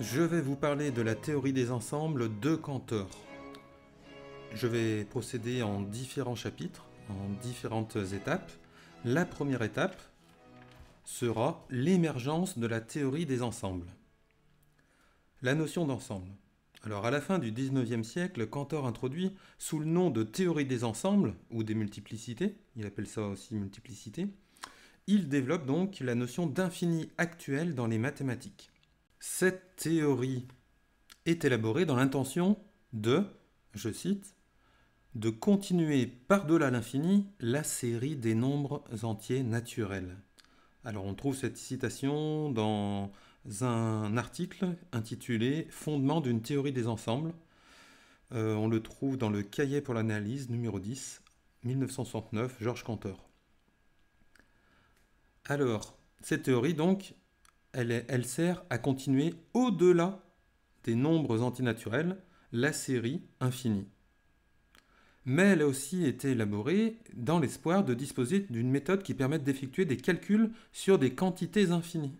Je vais vous parler de la théorie des ensembles de Cantor. Je vais procéder en différents chapitres, en différentes étapes. La première étape sera l'émergence de la théorie des ensembles. La notion d'ensemble. Alors à la fin du XIXe siècle, Cantor introduit, sous le nom de théorie des ensembles, ou des multiplicités, il appelle ça aussi multiplicité, il développe donc la notion d'infini actuel dans les mathématiques. Cette théorie est élaborée dans l'intention de, je cite, de continuer par-delà l'infini la série des nombres entiers naturels. Alors on trouve cette citation dans un article intitulé Fondement d'une théorie des ensembles. Euh, on le trouve dans le cahier pour l'analyse numéro 10, 1969, Georges Cantor. Alors, cette théorie donc elle, sert à continuer au-delà des nombres antinaturels la série infinie. Mais elle a aussi été élaborée dans l'espoir de disposer d'une méthode qui permette d'effectuer des calculs sur des quantités infinies.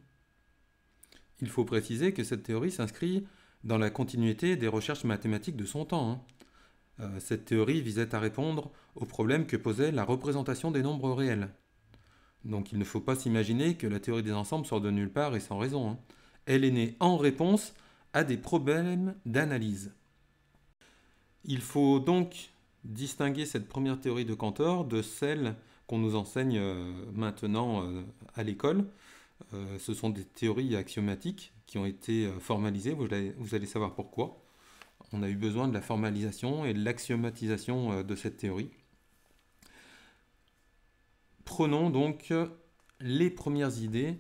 Il faut préciser que cette théorie s'inscrit dans la continuité des recherches mathématiques de son temps. Hein. Euh, cette théorie visait à répondre aux problème que posait la représentation des nombres réels. Donc il ne faut pas s'imaginer que la théorie des ensembles sort de nulle part et sans raison. Hein. Elle est née en réponse à des problèmes d'analyse. Il faut donc distinguer cette première théorie de Cantor de celle qu'on nous enseigne euh, maintenant euh, à l'école. Euh, ce sont des théories axiomatiques qui ont été formalisées, vous allez savoir pourquoi. On a eu besoin de la formalisation et de l'axiomatisation de cette théorie. Prenons donc euh, les premières idées,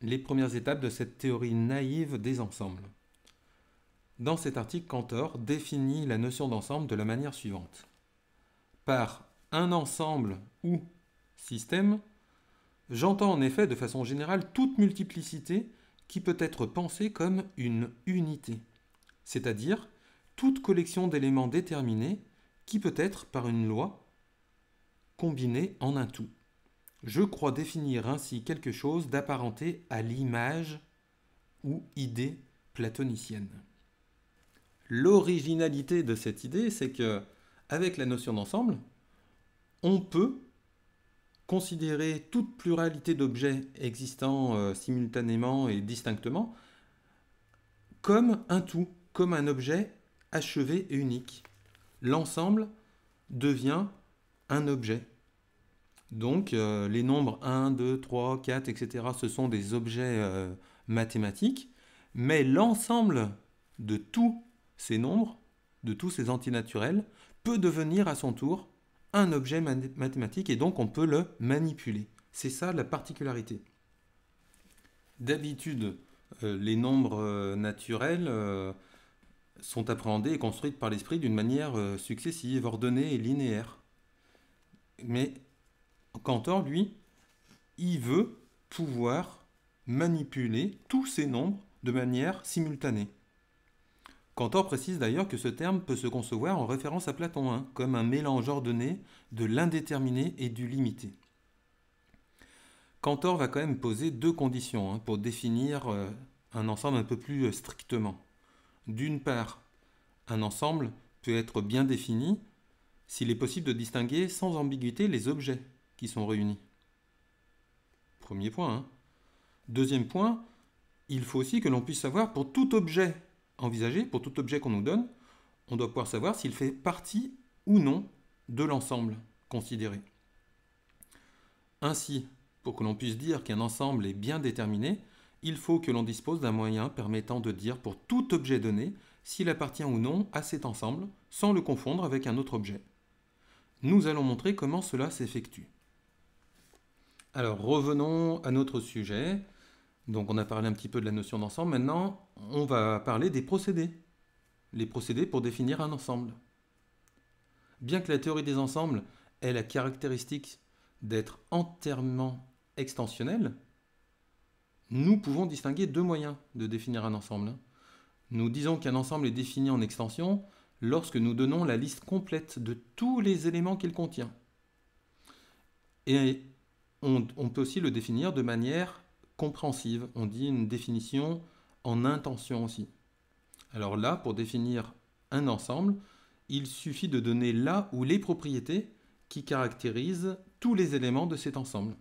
les premières étapes de cette théorie naïve des ensembles. Dans cet article, Cantor définit la notion d'ensemble de la manière suivante. Par un ensemble ou système, j'entends en effet de façon générale toute multiplicité qui peut être pensée comme une unité, c'est-à-dire toute collection d'éléments déterminés qui peut être, par une loi, combinée en un tout. Je crois définir ainsi quelque chose d'apparenté à l'image ou idée platonicienne. L'originalité de cette idée, c'est que, avec la notion d'ensemble, on peut considérer toute pluralité d'objets existants euh, simultanément et distinctement comme un tout, comme un objet achevé et unique. L'ensemble devient un objet donc euh, les nombres 1, 2, 3, 4, etc., ce sont des objets euh, mathématiques, mais l'ensemble de tous ces nombres, de tous ces antinaturels, peut devenir à son tour un objet mathématique et donc on peut le manipuler. C'est ça la particularité. D'habitude, euh, les nombres naturels sont appréhendés et construits par l'esprit d'une manière successive, ordonnée et linéaire. Mais Cantor, lui, il veut pouvoir manipuler tous ces nombres de manière simultanée. Cantor précise d'ailleurs que ce terme peut se concevoir en référence à Platon 1, hein, comme un mélange ordonné de l'indéterminé et du limité. Cantor va quand même poser deux conditions hein, pour définir euh, un ensemble un peu plus strictement. D'une part, un ensemble peut être bien défini s'il est possible de distinguer sans ambiguïté les objets qui sont réunis. Premier point. Hein. Deuxième point, il faut aussi que l'on puisse savoir pour tout objet envisagé, pour tout objet qu'on nous donne, on doit pouvoir savoir s'il fait partie ou non de l'ensemble considéré. Ainsi, pour que l'on puisse dire qu'un ensemble est bien déterminé, il faut que l'on dispose d'un moyen permettant de dire pour tout objet donné s'il appartient ou non à cet ensemble sans le confondre avec un autre objet. Nous allons montrer comment cela s'effectue. Alors revenons à notre sujet. Donc on a parlé un petit peu de la notion d'ensemble. Maintenant, on va parler des procédés. Les procédés pour définir un ensemble. Bien que la théorie des ensembles ait la caractéristique d'être entièrement extensionnelle, nous pouvons distinguer deux moyens de définir un ensemble. Nous disons qu'un ensemble est défini en extension lorsque nous donnons la liste complète de tous les éléments qu'il contient. Et on, peut aussi le définir de manière compréhensive. On dit une définition en intention aussi. Alors là, pour définir un ensemble, il suffit de donner la ou les propriétés qui caractérisent tous les éléments de cet ensemble.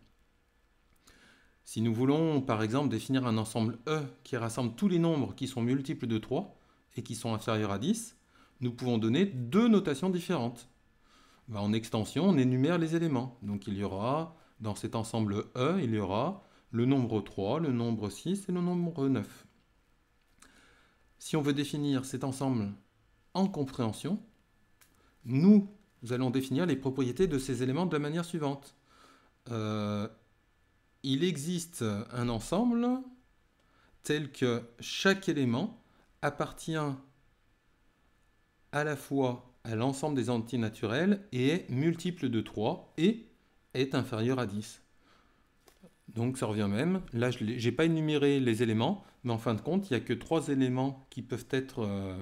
Si nous voulons, par exemple, définir un ensemble E qui rassemble tous les nombres qui sont multiples de 3 et qui sont inférieurs à 10, nous pouvons donner deux notations différentes. Bah, en extension, on énumère les éléments. Donc il y aura dans cet ensemble E, il y aura le nombre 3, le nombre 6 et le nombre 9. Si on veut définir cet ensemble en compréhension, nous allons définir les propriétés de ces éléments de la manière suivante. Euh, il existe un ensemble tel que chaque élément appartient à la fois à l'ensemble des entiers naturels et est multiple de 3 et est inférieur à 10. Donc ça revient même. Là, je n'ai pas énuméré les éléments, mais en fin de compte, il n'y a que trois éléments qui peuvent être euh,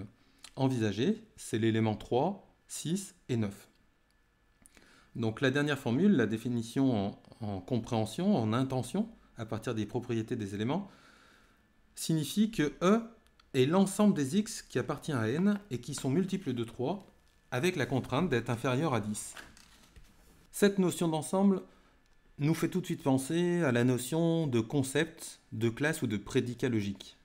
envisagés. C'est l'élément 3, 6 et 9. Donc la dernière formule, la définition en, en compréhension, en intention, à partir des propriétés des éléments, signifie que E est l'ensemble des x qui appartient à n et qui sont multiples de 3, avec la contrainte d'être inférieur à 10. Cette notion d'ensemble nous fait tout de suite penser à la notion de concept, de classe ou de prédicat logique.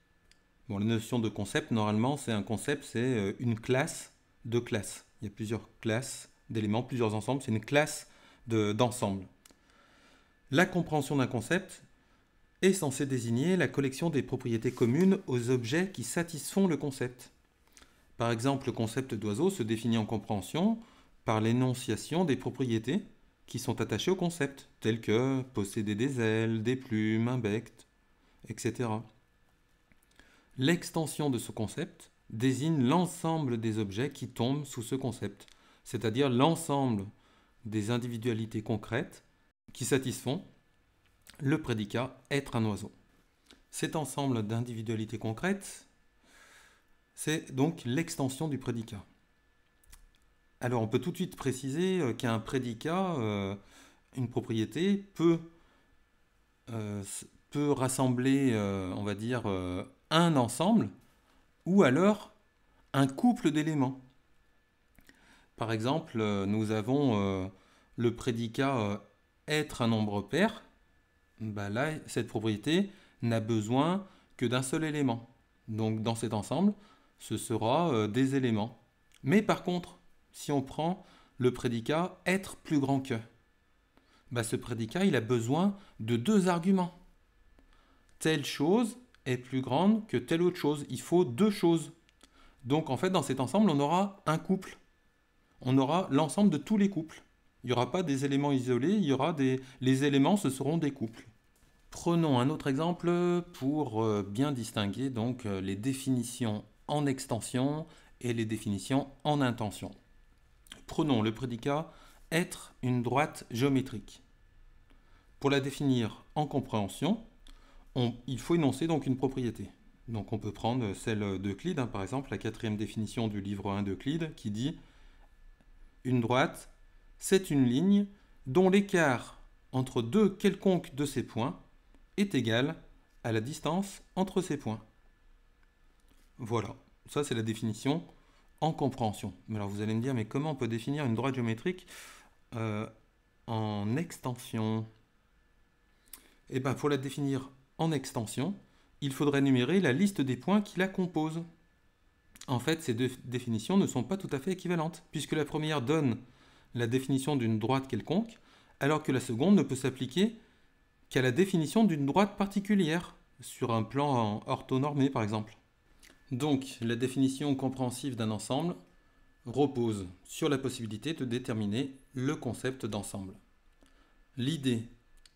Bon, la notion de concept, normalement, c'est un concept, c'est euh, une classe de classes. Il y a plusieurs classes d'éléments, plusieurs ensembles, c'est une classe d'ensemble. la compréhension d'un concept est censée désigner la collection des propriétés communes aux objets qui satisfont le concept. Par exemple, le concept d'oiseau se définit en compréhension par l'énonciation des propriétés qui sont attachés au concept, tels que posséder des ailes, des plumes, un bec, etc. L'extension de ce concept désigne l'ensemble des objets qui tombent sous ce concept, c'est-à-dire l'ensemble des individualités concrètes qui satisfont le prédicat être un oiseau. Cet ensemble d'individualités concrètes, c'est donc l'extension du prédicat. Alors on peut tout de suite préciser euh, qu'un prédicat, euh, une propriété, peut, euh, peut rassembler, on va dire, un ensemble ou alors un couple d'éléments. Par exemple, nous avons le prédicat être un nombre pair. Bah là, cette propriété n'a besoin que d'un seul élément. Donc dans cet ensemble, ce sera des éléments. Mais par contre, si on prend le prédicat être plus grand que, bah, ce prédicat, il a besoin de deux arguments. Telle chose est plus grande que telle autre chose. Il faut deux choses. Donc en fait, dans cet ensemble, on aura un couple. On aura l'ensemble de tous les couples. Il n'y aura pas des éléments isolés, il y aura des... Les éléments, ce seront des couples. Prenons un autre exemple pour euh, bien distinguer donc euh, les définitions en extension et les définitions en intention prenons le prédicat être une droite géométrique. Pour la définir en compréhension, il faut énoncer donc une propriété. Donc on peut prendre celle d'Euclide, hein, par exemple, la quatrième définition du livre 1 d'Euclide, qui dit Une droite, c'est une ligne dont l'écart entre deux quelconques de ses points est égal à la distance entre ces points. Voilà, ça c'est la définition en compréhension. Alors vous allez me dire, mais comment on peut définir une droite géométrique euh, en extension Eh bien, pour la définir en extension, il faudrait numérer la liste des points qui la composent. En fait, ces deux définitions ne sont pas tout à fait équivalentes, puisque la première donne la définition d'une droite quelconque, alors que la seconde ne peut s'appliquer qu'à la définition d'une droite particulière, sur un plan orthonormé par exemple. Donc, la définition compréhensive d'un ensemble repose sur la possibilité de déterminer le concept d'ensemble. L'idée,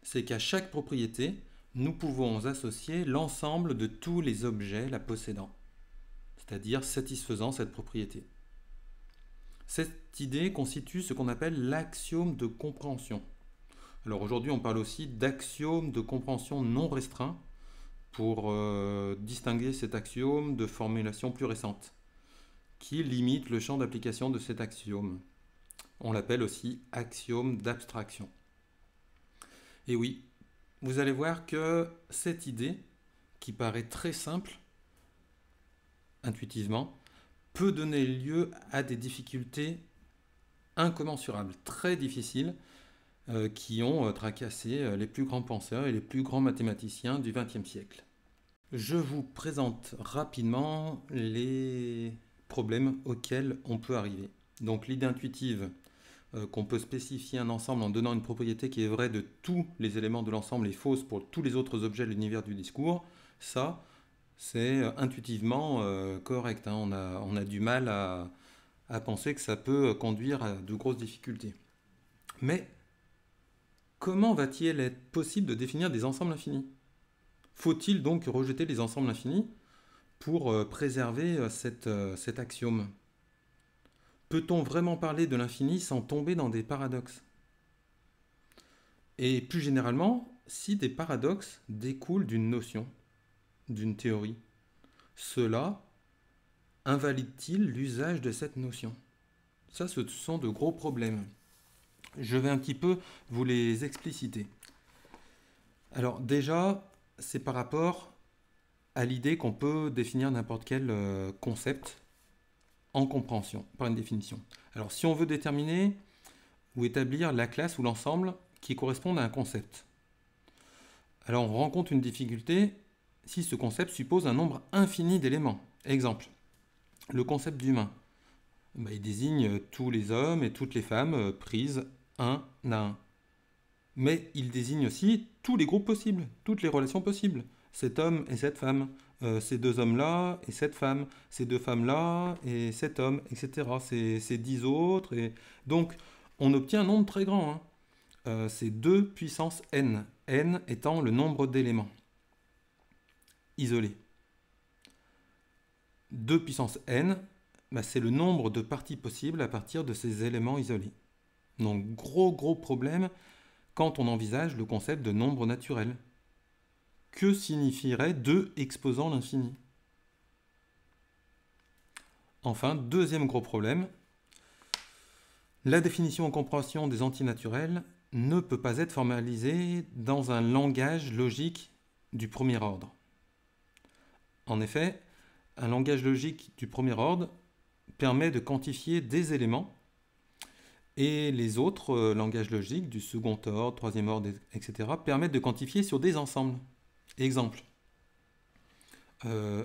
c'est qu'à chaque propriété, nous pouvons associer l'ensemble de tous les objets la possédant, c'est-à-dire satisfaisant cette propriété. Cette idée constitue ce qu'on appelle l'axiome de compréhension. Alors aujourd'hui, on parle aussi d'axiome de compréhension non restreint pour euh, distinguer cet axiome de formulations plus récentes, qui limitent le champ d'application de cet axiome. On l'appelle aussi axiome d'abstraction. Et oui, vous allez voir que cette idée, qui paraît très simple, intuitivement, peut donner lieu à des difficultés incommensurables, très difficiles, euh, qui ont euh, tracassé euh, les plus grands penseurs et les plus grands mathématiciens du XXe siècle. Je vous présente rapidement les problèmes auxquels on peut arriver. Donc l'idée intuitive qu'on peut spécifier un ensemble en donnant une propriété qui est vraie de tous les éléments de l'ensemble et fausse pour tous les autres objets de l'univers du discours, ça c'est intuitivement correct. Hein. On, a, on, a, du mal à, à penser que ça peut conduire à de grosses difficultés. Mais comment va-t-il être possible de définir des ensembles infinis Faut-il donc rejeter les ensembles infinis pour euh, préserver euh, euh, cet axiome Peut-on vraiment parler de l'infini sans tomber dans des paradoxes Et plus généralement, si des paradoxes découlent d'une notion, d'une théorie, cela invalide-t-il l'usage de cette notion Ça, ce sont de gros problèmes. Je vais un petit peu vous les expliciter. Alors déjà, c'est par rapport à l'idée qu'on peut définir n'importe quel euh, concept en compréhension, par une définition. Alors si on veut déterminer ou établir la classe ou l'ensemble qui correspond à un concept. Alors on rencontre une difficulté si ce concept suppose un nombre infini d'éléments. Exemple, le concept d'humain. Bah, il désigne euh, tous les hommes et toutes les femmes euh, prises un à Mais il désigne aussi tous les groupes possibles, toutes les relations possibles. Cet homme et cette femme, euh, ces deux hommes-là et cette femme, ces deux femmes-là et cet homme, etc. Ces, dix autres. Et... Donc, on obtient un nombre très grand. Hein. Euh, c'est 2 puissance n, n étant le nombre d'éléments isolés. 2 puissance n, bah, c'est le nombre de parties possibles à partir de ces éléments isolés. Donc gros gros problème quand on envisage le concept de nombre naturel. Que signifierait 2 exposant l'infini Enfin, deuxième gros problème, la définition en compréhension des antinaturels ne peut pas être formalisée dans un langage logique du premier ordre. En effet, un langage logique du premier ordre permet de quantifier des éléments et les autres euh, langages logiques du second ordre, troisième ordre, etc., permettent de quantifier sur des ensembles. Exemple, euh,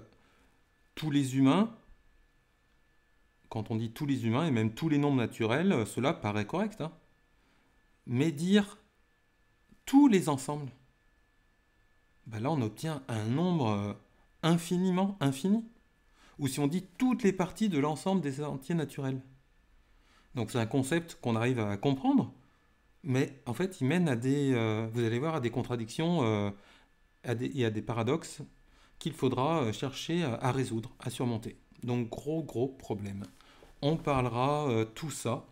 tous les humains, quand on dit tous les humains et même tous les nombres naturels, euh, cela paraît correct. Hein. Mais dire tous les ensembles, bah là on obtient un nombre infiniment infini. Ou si on dit toutes les parties de l'ensemble des entiers naturels. Donc c'est un concept qu'on arrive à comprendre, mais en fait il mène à des, euh, vous allez voir, à des contradictions euh, et à des paradoxes qu'il faudra euh, chercher à, résoudre, à surmonter. Donc gros gros problème. On parlera tout ça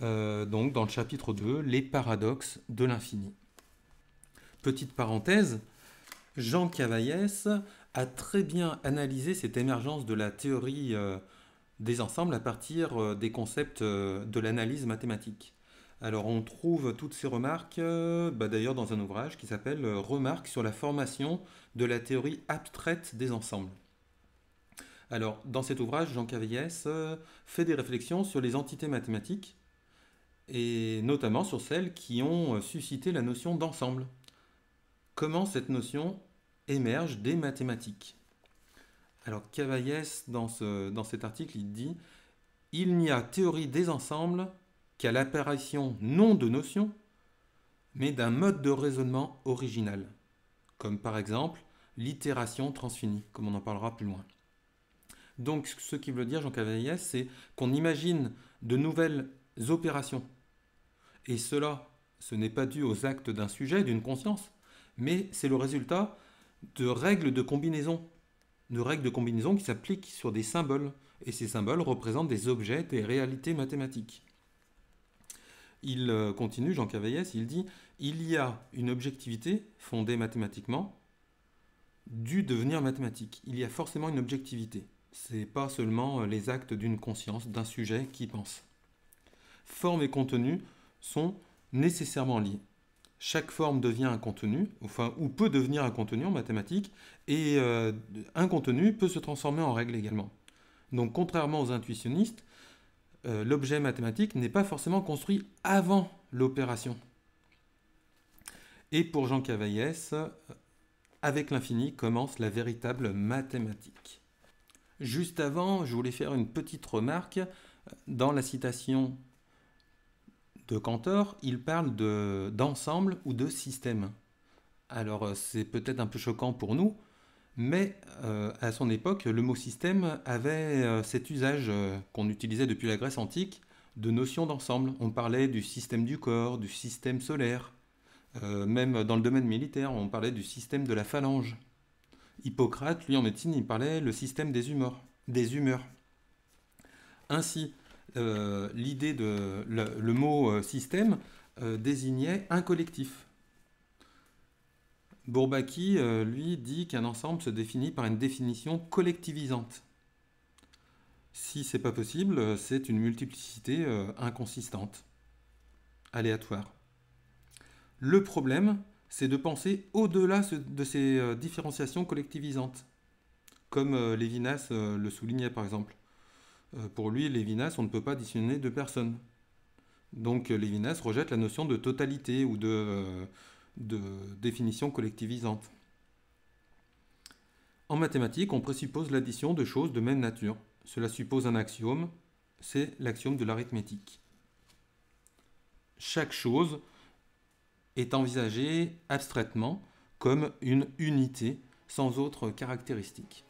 donc dans le chapitre 2, les paradoxes de l'infini. Petite parenthèse, Jean Cavaillès a très bien analysé cette émergence de la théorie des ensembles à partir euh, des concepts euh, de l'analyse mathématique. Alors on trouve toutes ces remarques euh, bah, d'ailleurs dans un ouvrage qui s'appelle Remarques sur la formation de la théorie abstraite des ensembles. Alors dans cet ouvrage, Jean Cavillès fait des réflexions sur les entités mathématiques et notamment sur celles qui ont suscité la notion d'ensemble. Comment cette notion émerge des mathématiques alors Cavaillès, dans, cet article, il dit Il n'y a théorie des ensembles qu'à l'apparition non de notions, mais d'un mode de raisonnement original, comme par exemple l'itération transfinie, comme on en parlera plus loin. Donc ce qu'il veut dire, Jean Cavaillès, c'est qu'on imagine de nouvelles opérations. Et cela, ce n'est pas dû aux actes d'un sujet, d'une conscience, mais c'est le résultat de règles de combinaison de règles de combinaison qui s'appliquent sur des symboles, et ces symboles représentent des objets, des réalités mathématiques. Il euh, continue, Jean Cavaillès, il dit Il y a une objectivité fondée mathématiquement du devenir mathématique. Il y a forcément une objectivité. ce n'est pas seulement euh, les actes d'une conscience, d'un sujet qui pense. Forme et contenu sont nécessairement liés chaque forme devient un contenu, enfin, ou peut devenir un contenu en mathématiques, et euh, un contenu peut se transformer en règle également. Donc, contrairement aux intuitionnistes, euh, l'objet mathématique n'est pas forcément construit avant l'opération. Et pour Jean Cavaillès, euh, avec l'infini commence la véritable mathématique. Juste avant, je voulais faire une petite remarque. Dans la citation de Cantor, il parle d'ensemble ou de système. Alors euh, c'est peut-être un peu choquant pour nous, mais euh, à son époque, le mot système avait euh, cet usage qu'on utilisait depuis la Grèce antique de notion d'ensemble. On parlait du système du corps, du système solaire. même dans le domaine militaire, on parlait du système de la phalange. Hippocrate, lui en médecine, il parlait le système des humeurs. Des humeurs. Ainsi, euh, l'idée de le, mot euh, système euh, désignait un collectif. Bourbaki, lui, dit qu'un ensemble se définit par une définition collectivisante. Si c'est pas possible, c'est une multiplicité inconsistante, aléatoire. Le problème, c'est de penser au-delà de ces différenciations collectivisantes, comme Lévinas le soulignait par exemple. Euh, pour lui, Lévinas, on ne peut pas additionner deux personnes. Donc euh, Lévinas rejette la notion de totalité ou de, euh, de définition collectivisante. En mathématiques, on présuppose l'addition de choses de même nature. Cela suppose un axiome, c'est l'axiome de l'arithmétique. Chaque chose est envisagée abstraitement comme une unité sans autre caractéristique.